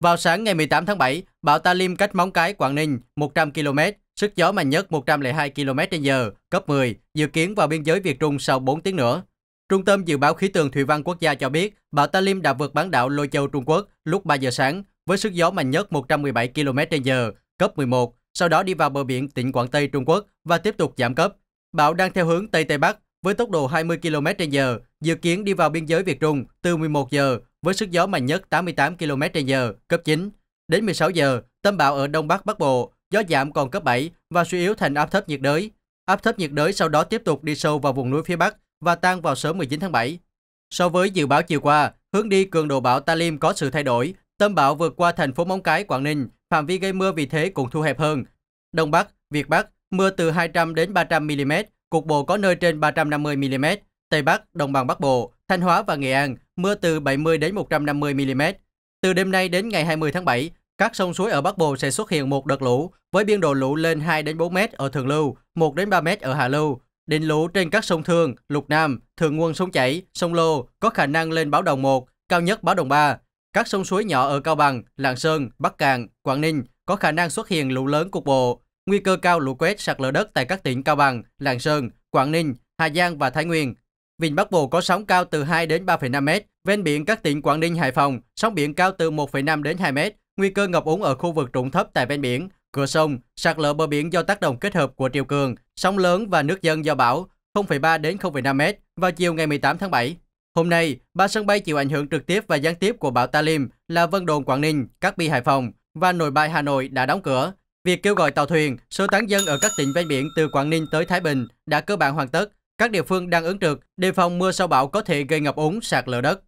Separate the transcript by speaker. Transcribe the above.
Speaker 1: Vào sáng ngày 18 tháng 7, bão Talim cách Móng Cái, Quảng Ninh 100 km, sức gió mạnh nhất 102 km/h, cấp 10, dự kiến vào biên giới Việt Trung sau 4 tiếng nữa. Trung tâm Dự báo Khí tượng Thủy văn Quốc gia cho biết, bão Talim đã vượt bán đảo Lôi Châu Trung Quốc lúc 3 giờ sáng với sức gió mạnh nhất 117 km/h, cấp 11, sau đó đi vào bờ biển tỉnh Quảng Tây Trung Quốc và tiếp tục giảm cấp. Bão đang theo hướng Tây Tây Bắc với tốc độ 20 km/h, dự kiến đi vào biên giới Việt Trung từ 11 giờ với sức gió mạnh nhất 88 km h cấp 9. Đến 16 giờ, tâm bão ở Đông Bắc Bắc Bộ, gió giảm còn cấp 7 và suy yếu thành áp thấp nhiệt đới. Áp thấp nhiệt đới sau đó tiếp tục đi sâu vào vùng núi phía Bắc và tan vào sớm 19 tháng 7. So với dự báo chiều qua, hướng đi cường độ bão Talim có sự thay đổi. Tâm bão vượt qua thành phố Móng Cái, Quảng Ninh, phạm vi gây mưa vì thế cũng thu hẹp hơn. Đông Bắc, Việt Bắc, mưa từ 200 đến 300 mm, cục bộ có nơi trên 350 mm. Tây Bắc, Đồng bằng Bắc Bộ, Thanh Hóa và Nghệ An, mưa từ 70 đến 150 mm. Từ đêm nay đến ngày 20 tháng 7, các sông suối ở Bắc Bộ sẽ xuất hiện một đợt lũ với biên độ lũ lên 2 đến 4 m ở thượng lưu, 1 đến 3 m ở hạ lưu. Đỉnh lũ trên các sông thường, Lục Nam, Thượng Nguồn sông chảy, sông Lô có khả năng lên báo động 1, cao nhất báo động 3. Các sông suối nhỏ ở Cao Bằng, Lạng Sơn, Bắc Cạn, Quảng Ninh có khả năng xuất hiện lũ lớn cục bộ. Nguy cơ cao lũ quét sạt lở đất tại các tỉnh Cao Bằng, Lạng Sơn, Quảng Ninh, Hà Giang và Thái Nguyên. Vịnh Bắc Bộ có sóng cao từ 2 đến 3,5 m, ven biển các tỉnh Quảng Ninh, Hải Phòng, sóng biển cao từ 1,5 đến 2 m, nguy cơ ngập úng ở khu vực trũng thấp tại ven biển, cửa sông, sạt lở bờ biển do tác động kết hợp của triều cường, sóng lớn và nước dâng do bão 0,3 đến 0,5 m vào chiều ngày 18 tháng 7. Hôm nay, ba sân bay chịu ảnh hưởng trực tiếp và gián tiếp của bão Talim là Vân Đồn Quảng Ninh, Cát Bi Hải Phòng và Nội Bài Hà Nội đã đóng cửa. Việc kêu gọi tàu thuyền sơ tán dân ở các tỉnh ven biển từ Quảng Ninh tới Thái Bình đã cơ bản hoàn tất các địa phương đang ứng trực, đề phòng mưa sau bão có thể gây ngập úng, sạt lở đất.